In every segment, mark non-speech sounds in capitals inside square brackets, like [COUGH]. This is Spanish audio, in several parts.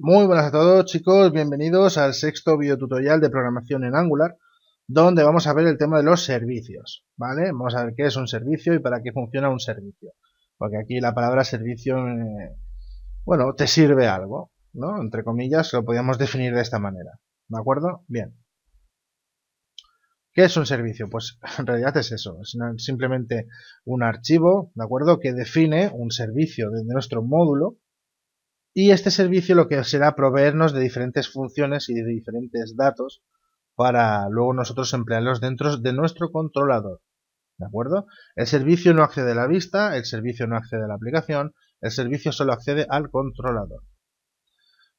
Muy buenas a todos chicos, bienvenidos al sexto videotutorial de programación en Angular, donde vamos a ver el tema de los servicios, ¿vale? Vamos a ver qué es un servicio y para qué funciona un servicio, porque aquí la palabra servicio, eh, bueno, te sirve algo, ¿no? Entre comillas, lo podríamos definir de esta manera, ¿de acuerdo? Bien. ¿Qué es un servicio? Pues [LAUGHS] en realidad es eso, es simplemente un archivo, ¿de acuerdo? Que define un servicio de nuestro módulo, y este servicio lo que será proveernos de diferentes funciones y de diferentes datos para luego nosotros emplearlos dentro de nuestro controlador. ¿De acuerdo? El servicio no accede a la vista, el servicio no accede a la aplicación, el servicio solo accede al controlador.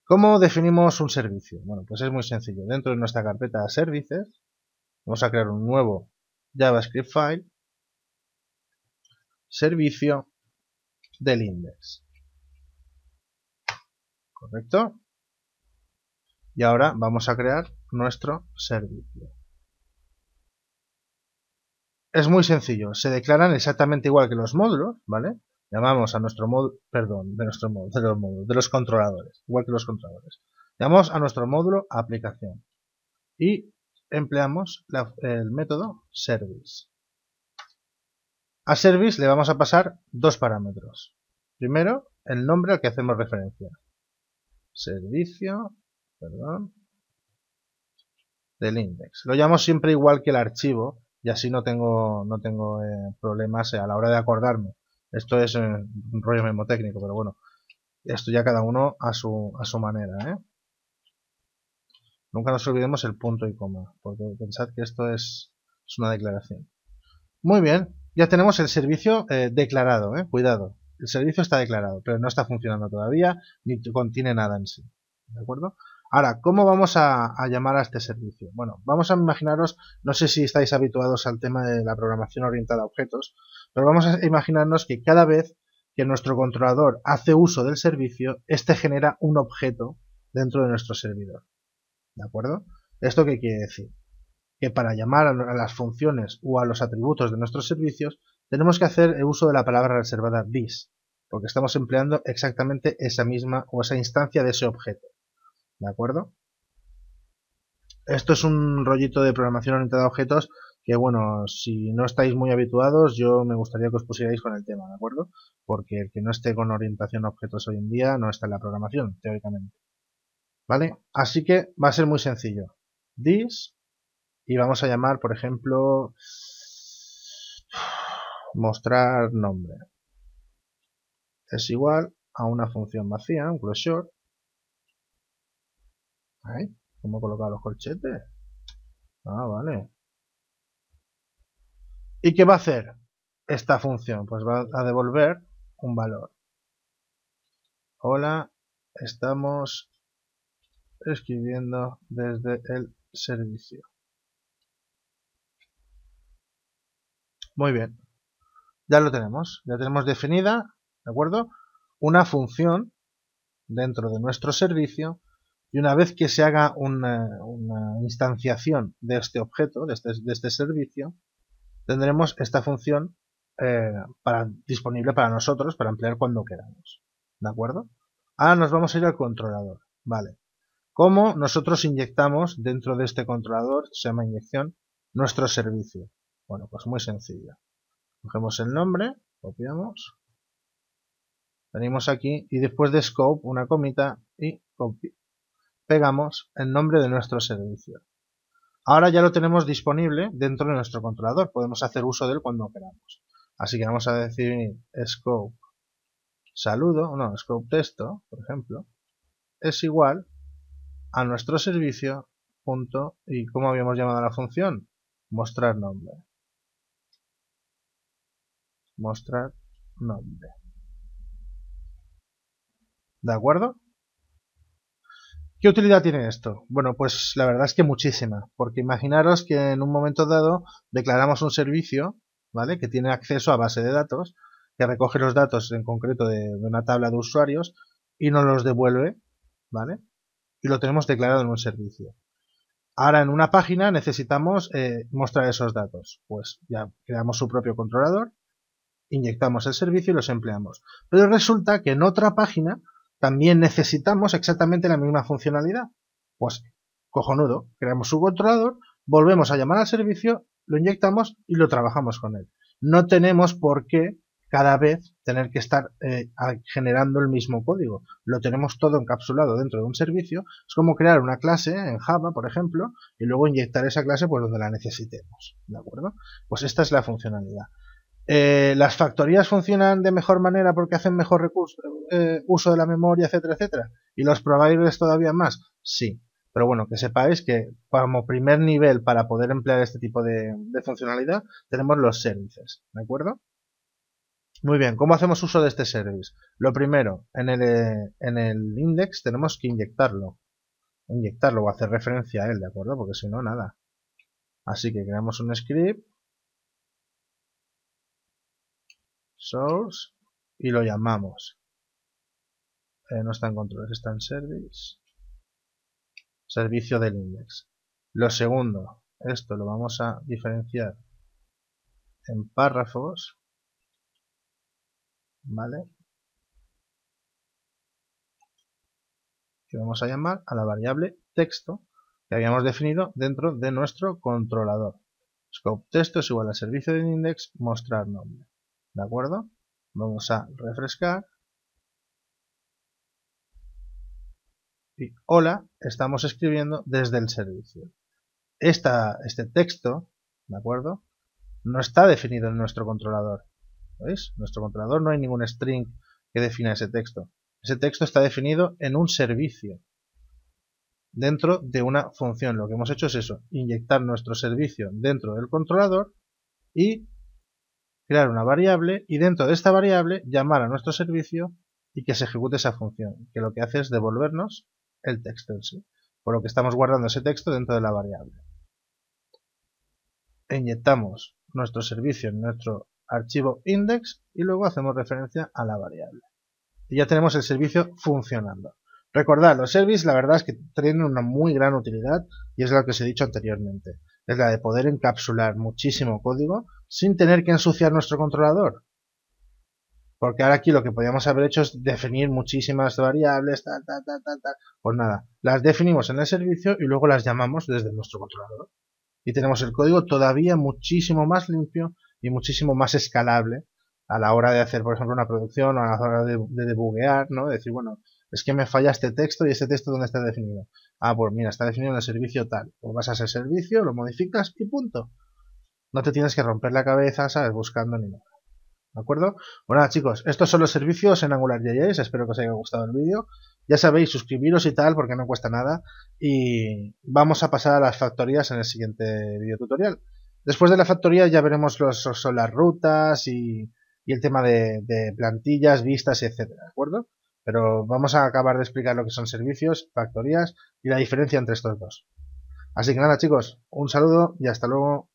¿Cómo definimos un servicio? Bueno, pues es muy sencillo. Dentro de nuestra carpeta services, vamos a crear un nuevo JavaScript file, servicio del index. ¿correcto? Y ahora vamos a crear nuestro servicio. Es muy sencillo, se declaran exactamente igual que los módulos, ¿vale? Llamamos a nuestro módulo, perdón, de nuestro módulo, de los de los controladores, igual que los controladores. Llamamos a nuestro módulo aplicación y empleamos el método service. A service le vamos a pasar dos parámetros. Primero, el nombre al que hacemos referencia, servicio, perdón, del index. Lo llamo siempre igual que el archivo y así no tengo, no tengo eh, problemas eh, a la hora de acordarme. Esto es eh, un rollo memotécnico, pero bueno, esto ya cada uno a su, a su manera. ¿eh? Nunca nos olvidemos el punto y coma, porque pensad que esto es, es una declaración. Muy bien, ya tenemos el servicio declarado, cuidado. El servicio está declarado, pero no está funcionando todavía, ni contiene nada en sí. ¿De acuerdo? Ahora, ¿cómo vamos a, llamar a este servicio? Bueno, vamos a imaginaros, no sé si estáis habituados al tema de la programación orientada a objetos, pero vamos a imaginarnos que cada vez que nuestro controlador hace uso del servicio, este genera un objeto dentro de nuestro servidor. ¿De acuerdo? ¿Esto qué quiere decir? Que para llamar a las funciones o a los atributos de nuestros servicios tenemos que hacer el uso de la palabra reservada this porque estamos empleando exactamente esa misma o esa instancia de ese objeto. ¿De acuerdo? Esto es un rollito de programación orientada a objetos que, bueno, si no estáis muy habituados, yo me gustaría que os pusierais con el tema, ¿de acuerdo? Porque el que no esté con orientación a objetos hoy en día no está en la programación, teóricamente. ¿Vale? Así que va a ser muy sencillo. This y vamos a llamar, por ejemplo, mostrar nombre es igual a una función vacía, un closure. ¿Cómo colocar los corchetes? Ah, vale. ¿Y qué va a hacer esta función? Pues va a devolver un valor. Hola, estamos escribiendo desde el servicio. Muy bien ya lo tenemos, ya tenemos definida, ¿de acuerdo? Una función dentro de nuestro servicio y una vez que se haga una, instanciación de este objeto, de este, este servicio, tendremos esta función eh, para, disponible para nosotros para emplear cuando queramos, ¿de acuerdo? Ahora nos vamos a ir al controlador, ¿vale? ¿Cómo nosotros inyectamos dentro de este controlador, se llama inyección, nuestro servicio? Bueno, pues muy sencillo. Cogemos el nombre, copiamos. Venimos aquí y después de scope una comita y pegamos el nombre de nuestro servicio. Ahora ya lo tenemos disponible dentro de nuestro controlador. Podemos hacer uso de él cuando queramos. Así que vamos a decir scope saludo, no, scope texto, por ejemplo, es igual a nuestro servicio punto y como habíamos llamado a la función, mostrar nombre. Mostrar nombre. ¿De acuerdo? ¿Qué utilidad tiene esto? Bueno, pues la verdad es que muchísima, porque imaginaros que en un momento dado declaramos un servicio, ¿vale? Que tiene acceso a base de datos, que recoge los datos en concreto de, una tabla de usuarios y nos los devuelve, ¿vale? Y lo tenemos declarado en un servicio. Ahora en una página necesitamos eh, mostrar esos datos. Pues ya creamos su propio controlador inyectamos el servicio y los empleamos. Pero resulta que en otra página también necesitamos exactamente la misma funcionalidad. Pues cojonudo, creamos un controlador, volvemos a llamar al servicio, lo inyectamos y lo trabajamos con él. No tenemos por qué cada vez tener que estar eh, generando el mismo código. Lo tenemos todo encapsulado dentro de un servicio. Es como crear una clase en Java, por ejemplo, y luego inyectar esa clase por pues, donde la necesitemos. ¿De acuerdo? Pues esta es la funcionalidad. Eh, las factorías funcionan de mejor manera porque hacen mejor recurso, eh, uso de la memoria, etcétera, etcétera. Y los providers todavía más. Sí. Pero bueno, que sepáis que como primer nivel para poder emplear este tipo de, funcionalidad tenemos los services. ¿De acuerdo? Muy bien, ¿cómo hacemos uso de este service? Lo primero, en el, en el index tenemos que inyectarlo. Inyectarlo o hacer referencia a él, ¿de acuerdo? Porque si no, nada. Así que creamos un script source y lo llamamos. Eh, no está en control, está en service. Servicio del index. Lo segundo, esto lo vamos a diferenciar en párrafos. ¿Vale? Que vamos a llamar a la variable texto que habíamos definido dentro de nuestro controlador. Scope texto es igual a servicio del index mostrar nombre. ¿De acuerdo? Vamos a refrescar. Y hola, estamos escribiendo desde el servicio. este texto, ¿de acuerdo? No está definido en nuestro controlador. ¿Veis? En nuestro controlador no hay ningún string que defina ese texto. Ese texto está definido en un servicio, dentro de una función. Lo que hemos hecho es eso, inyectar nuestro servicio dentro del controlador y crear una variable y dentro de esta variable llamar a nuestro servicio y que se ejecute esa función, que lo que hace es devolvernos el texto en sí, por lo que estamos guardando ese texto dentro de la variable. inyectamos nuestro servicio en nuestro archivo index y luego hacemos referencia a la variable. Y ya tenemos el servicio funcionando. Recordad, los services la verdad es que tienen una muy gran utilidad y es lo que os he dicho anteriormente es la de poder encapsular muchísimo código sin tener que ensuciar nuestro controlador. Porque ahora aquí lo que podíamos haber hecho es definir muchísimas variables, tal, tal, tal, tal, tal. Pues nada, las definimos en el servicio y luego las llamamos desde nuestro controlador. Y tenemos el código todavía muchísimo más limpio y muchísimo más escalable a la hora de hacer, por ejemplo, una producción o a la hora de, de debuguear, ¿no? decir, bueno, es que me falla este texto y este texto donde está definido. Ah, pues mira, está definido en el servicio tal. Pues vas a ese servicio, lo modificas y punto. No te tienes que romper la cabeza, ¿sabes? Buscando ni nada. ¿De acuerdo? Bueno, pues chicos, estos son los servicios en AngularJS. Espero que os haya gustado el vídeo. Ya sabéis, suscribiros y tal, porque no cuesta nada. Y vamos a pasar a las factorías en el siguiente vídeo tutorial. Después de la factoría ya veremos los, las rutas y, el tema de, de plantillas, vistas, etcétera, ¿de acuerdo? Pero vamos a acabar de explicar lo que son servicios, factorías y la diferencia entre estos dos. Así que nada chicos, un saludo y hasta luego.